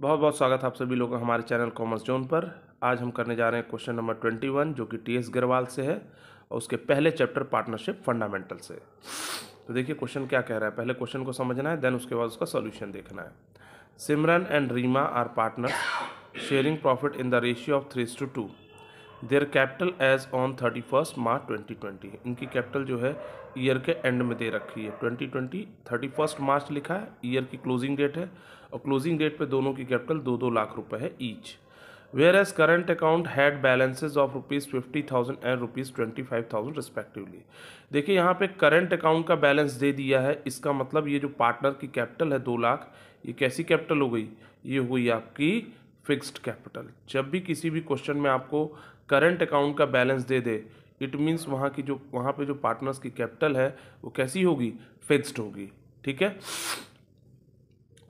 बहुत बहुत स्वागत आप सभी लोगों का हमारे चैनल कॉमर्स जोन पर आज हम करने जा रहे हैं क्वेश्चन नंबर ट्वेंटी वन जो कि टी एस गरवाल से है और उसके पहले चैप्टर पार्टनरशिप फंडामेंटल से तो देखिए क्वेश्चन क्या कह रहा है पहले क्वेश्चन को समझना है देन उसके बाद उसका सोल्यूशन देखना है Simran and Reema are partner sharing profit in the ratio of three two two their capital as on thirty first March twenty twenty इनकी कैपिटल जो है ईयर के एंड में दे रखी है twenty twenty thirty first March लिखा है ईयर की क्लोजिंग डेट है और क्लोजिंग डेट पे दोनों की कैपिटल दो दो लाख रुपए है each where as current account had balances of rupees fifty thousand and rupees twenty five thousand respectively देखिए यहाँ पे करंट अकाउंट का बैलेंस दे दिया है इसका मतलब ये जो पार्टनर की कैपिटल है दो लाख ये कैसी कैपिटल हो गई ये हुई आपकी फिक्स्ड कैपिटल जब भी किसी भी क्वेश्चन में आपको करंट अकाउंट का बैलेंस दे दे इट मीन्स वहाँ की जो वहाँ पे जो पार्टनर्स की कैपिटल है वो कैसी होगी फिक्स्ड होगी ठीक है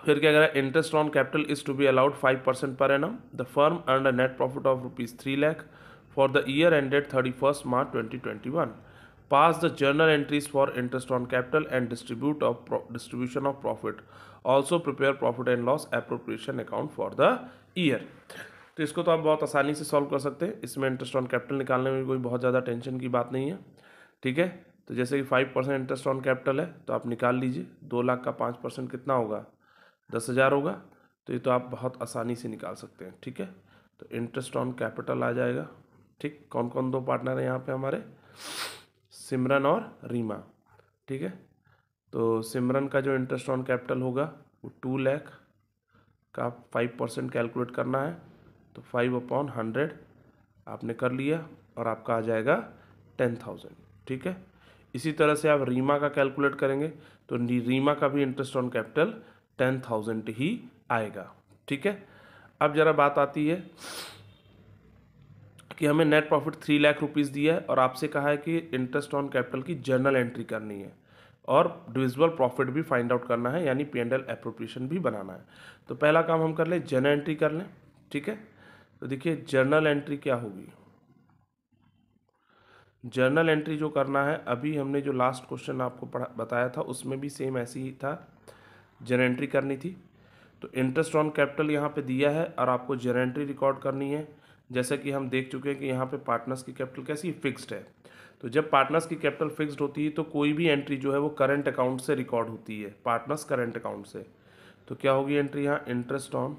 फिर क्या कह interest on capital is to be allowed five percent पर and the firm earn a net profit of rupees three lakh for the year ended thirty first March twenty twenty one pass the journal entries for interest on capital and distribute of distribution of profit also prepare profit and loss appropriation account for the year तो इसको तो आप बहुत आसानी से solve कर सकते हैं इसमें इंटरेस्ट ऑन कैपिटल निकालने में कोई बहुत ज़्यादा टेंशन की बात नहीं है ठीक है तो जैसे कि five percent interest on capital है तो आप निकाल लीजिए दो लाख का पाँच परसेंट कितना होगा दस हज़ार होगा तो ये तो आप बहुत आसानी से निकाल सकते हैं ठीक है तो इंटरेस्ट ऑन कैपिटल आ जाएगा ठीक कौन कौन दो पार्टनर हैं यहाँ पर हमारे सिमरन और रीमा ठीक है तो सिमरन का जो इंटरेस्ट ऑन कैपिटल होगा वो टू लैख का फाइव परसेंट कैलकुलेट करना है तो फाइव अपॉन हंड्रेड आपने कर लिया और आपका आ जाएगा टेन थाउजेंड ठीक है इसी तरह से आप रीमा का कैलकुलेट करेंगे तो रीमा का भी interest on capital ten thousand ही आएगा ठीक है अब ज़रा बात आती है कि हमें net profit three lakh rupees दिया है और आपसे कहा है कि इंटरेस्ट ऑन कैपिटल की जर्नल एंट्री करनी है और डिविजिबल प्रॉफिट भी फाइंड आउट करना है यानी पी एंड एल अप्रोप्रिएशन भी बनाना है तो पहला काम हम कर लें जर्नल एंट्री कर लें ठीक है तो देखिए जर्नल एंट्री क्या होगी जर्नल एंट्री जो करना है अभी हमने जो लास्ट क्वेश्चन आपको पढ़ा बताया था उसमें भी सेम ऐसी ही था जर्नल एंट्री करनी थी तो इंटरेस्ट ऑन कैपिटल यहाँ पे दिया है और आपको जर्नल एंट्री रिकॉर्ड करनी है जैसा कि हम देख चुके हैं कि यहाँ पे पार्टनर्स की कैपिटल कैसी फिक्स्ड है तो जब पार्टनर्स की कैपिटल फिक्स्ड होती है तो कोई भी एंट्री जो है वो करंट अकाउंट से रिकॉर्ड होती है पार्टनर्स करंट अकाउंट से तो क्या होगी एंट्री यहाँ interest on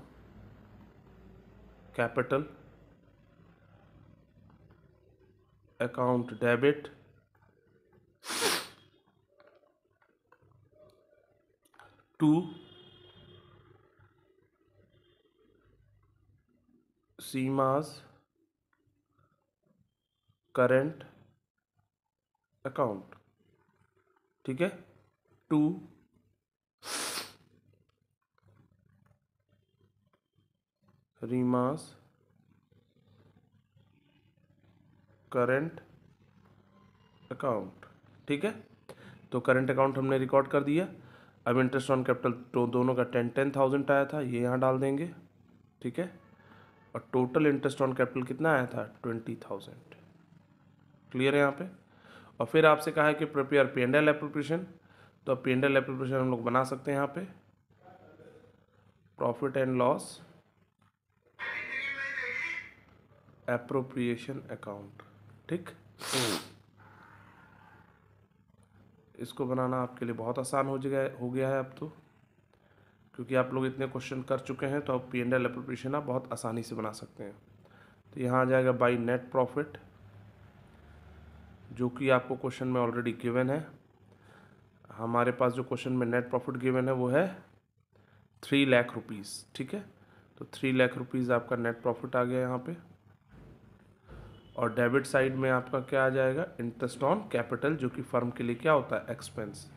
capital account debit to सीमास करंट अकाउंट ठीक है टू रीमास करंट अकाउंट ठीक है तो करंट अकाउंट हमने रिकॉर्ड कर दिया अब इंटरेस्ट ऑन कैपिटल तो दोनों का टेन टेन थाउजेंड आया था ये यहाँ डाल देंगे ठीक है और टोटल इंटरेस्ट ऑन कैपिटल कितना आया था ट्वेंटी थाउजेंड क्लियर है यहाँ पे और फिर आपसे कहा है कि prepare P and L appropriation तो पी एंड एल एप्रोप्रिएशन हम लोग बना सकते हैं यहाँ पे profit and loss appropriation account ठीक इसको बनाना आपके लिए बहुत आसान हो जाए हो गया है अब तो क्योंकि आप लोग इतने क्वेश्चन कर चुके हैं तो आप पी एंड एल एप्रोप्रिएशन आप बहुत आसानी से बना सकते हैं तो यहाँ आ जाएगा बाई नेट प्रॉफिट जो कि आपको क्वेश्चन में ऑलरेडी गिवन है हमारे पास जो क्वेश्चन में नेट प्रॉफिट गिवन है वो है थ्री लाख रुपीज़ ठीक है तो थ्री लाख रुपीज़ आपका नेट प्रॉफिट आ गया यहाँ पे और डेबिट साइड में आपका क्या आ जाएगा इंटरेस्ट ऑन कैपिटल जो कि फर्म के लिए क्या होता है एक्सपेंस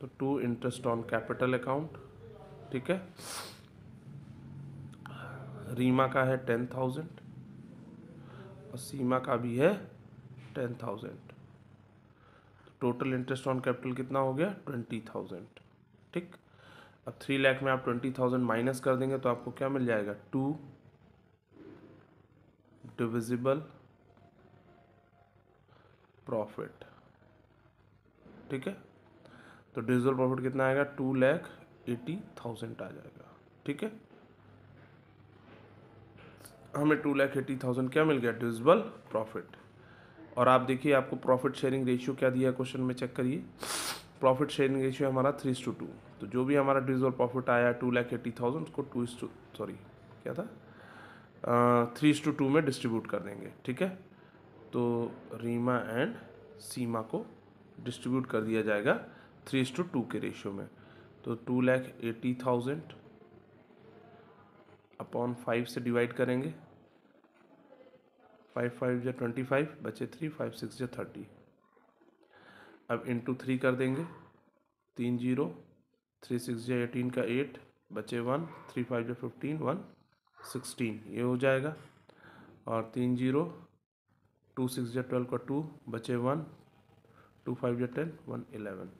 तो to interest on capital account ठीक है रीमा का है टेन थाउजेंड और सीमा का भी है ten thousand total interest on capital कितना हो गया ट्वेंटी थाउजेंड ठीक अब थ्री लाख में आप ट्वेंटी थाउजेंड माइनस कर देंगे तो आपको क्या मिल जाएगा टू डिविजिबल प्रॉफिट ठीक है तो डिविजिबल प्रॉफिट कितना आएगा टू लैख एटी थाउजेंड आ जाएगा ठीक है हमें टू लैख एटी थाउजेंड क्या मिल गया डिविजिबल प्रॉफिट और आप देखिए आपको प्रॉफिट शेयरिंग रेशियो क्या दिया क्वेश्चन में चेक करिए प्रॉफिट शेयरिंग रेशियो हमारा थ्री टू टू तो जो भी हमारा डिजिटल प्रॉफिट आया टू लैख एट्टी थाउजेंड उसको टू इस टू सॉरी क्या था थ्री टू टू में डिस्ट्रीब्यूट कर देंगे ठीक है तो रीमा एंड सीमा को डिस्ट्रीब्यूट कर दिया जाएगा थ्री टू टू के रेशियो में तो two lakh eighty thousand upon five से डिवाइड करेंगे फाइव फाइव या ट्वेंटी फाइव बचे थ्री फाइव सिक्स या थर्टी अब इंटू थ्री कर देंगे तीन जीरो थ्री सिक्स या एटीन का एट बचे वन थ्री फाइव या फिफ्टीन वन सिक्सटीन ये हो जाएगा और तीन जीरो टू सिक्स या ट्वेल्व का टू बचे वन टू फाइव या टेन वन एलेवन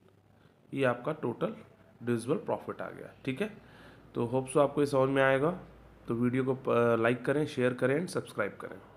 ये आपका टोटल डिविजिबल प्रॉफिट आ गया ठीक है तो होप्स तो आपको ये समझ में आएगा तो वीडियो को लाइक करें शेयर करें एंड सब्सक्राइब करें